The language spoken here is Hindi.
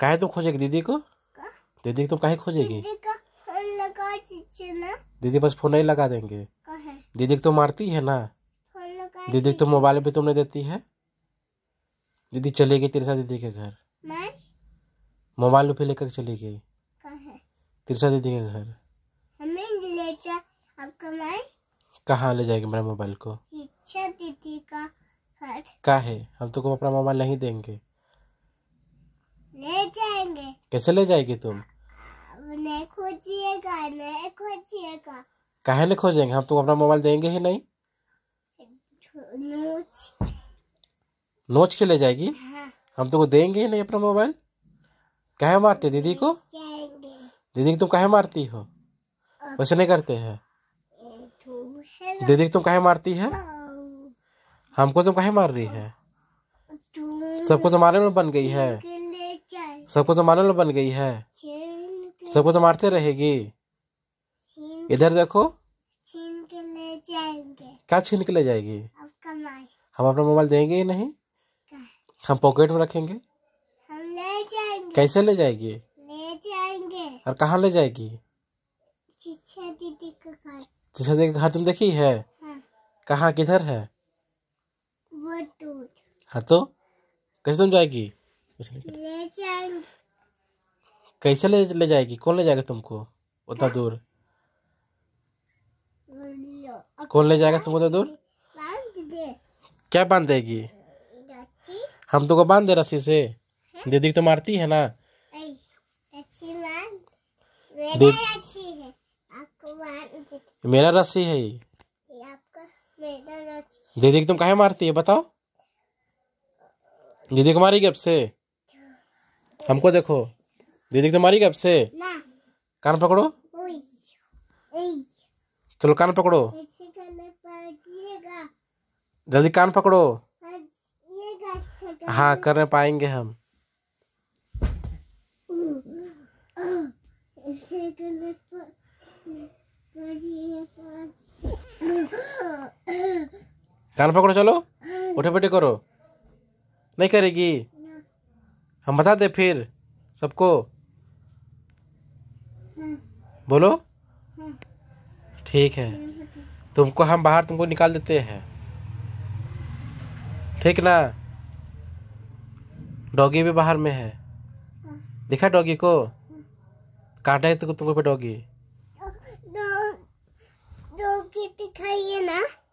काहे तुम खोजेगी दीदी को दीदी तुम कहीं खोजेगी दीदी बस फोन नहीं लगा देंगे दीदी तो मारती है ना दीदी तो मोबाइल भी तुमने देती है दीदी चली गई तिरसा दीदी के घर मोबाइल भी लेकर चली गई तिरसा दीदी के घर कहाँ ले जाएगी मेरा मोबाइल को दीदी का है हम तुमको तो अपना मोबाइल नहीं देंगे ले जाएंगे कैसे ले जाएगी तुम खोजिएगा कहा खोजिएगा खोजेंगे हम तुम अपना मोबाइल देंगे ही नहीं नोच नोच के ले जाएगी हाँ। हम तुमको देंगे ही नहीं अपना मोबाइल कहे मारते दीदी को दीदी तुम कहे मारती हो वैसे नहीं करते हैं तो दीदी तुम कहे मारती है हमको तुम कहे मार रही है सबको तुम्हारे में बन गई है सबको तो मानल बन गई है सबको तो मारते रहेगी इधर देखो छीन के ले जाएंगे क्या छीन के ले जाएगी हम अपना मोबाइल देंगे ही नहीं हम पॉकेट में रखेंगे हम ले जाएंगे कैसे ले जाएगी ले जाएंगे और कहाँ ले जाएगी दीदी घर दीदी घर तुम देखी है हाँ। कहाँ किधर है वो दूर हाँ तो कैसे तुम जाएगी कैसे ले ले जाएगी कौन ले जाएगा तुमको उतना दूर कौन ले जाएगा तुमको उतना दूर क्या बांध देगी हम तुमको बांध दे रस्सी से दीदी तो मारती है ना मेरा रस्सी है दीदी तुम कहे मारती है बताओ दीदी को मारेगी अब से हमको देखो दीदी तो मारी कब से कान पकड़ो चलो कान पकड़ो जल्दी कान पकड़ो हाँ कर पाएंगे हम कान पकड़ो चलो उठे बैठे करो नहीं करेगी हम बता दे फिर सबको बोलो ठीक है तुमको हम बाहर तुमको निकाल देते हैं ठीक ना डॉगी भी बाहर में है दिखा डॉगी को काटा है तो तुमको तुमको पे डॉगी डॉगी दिखाइए ना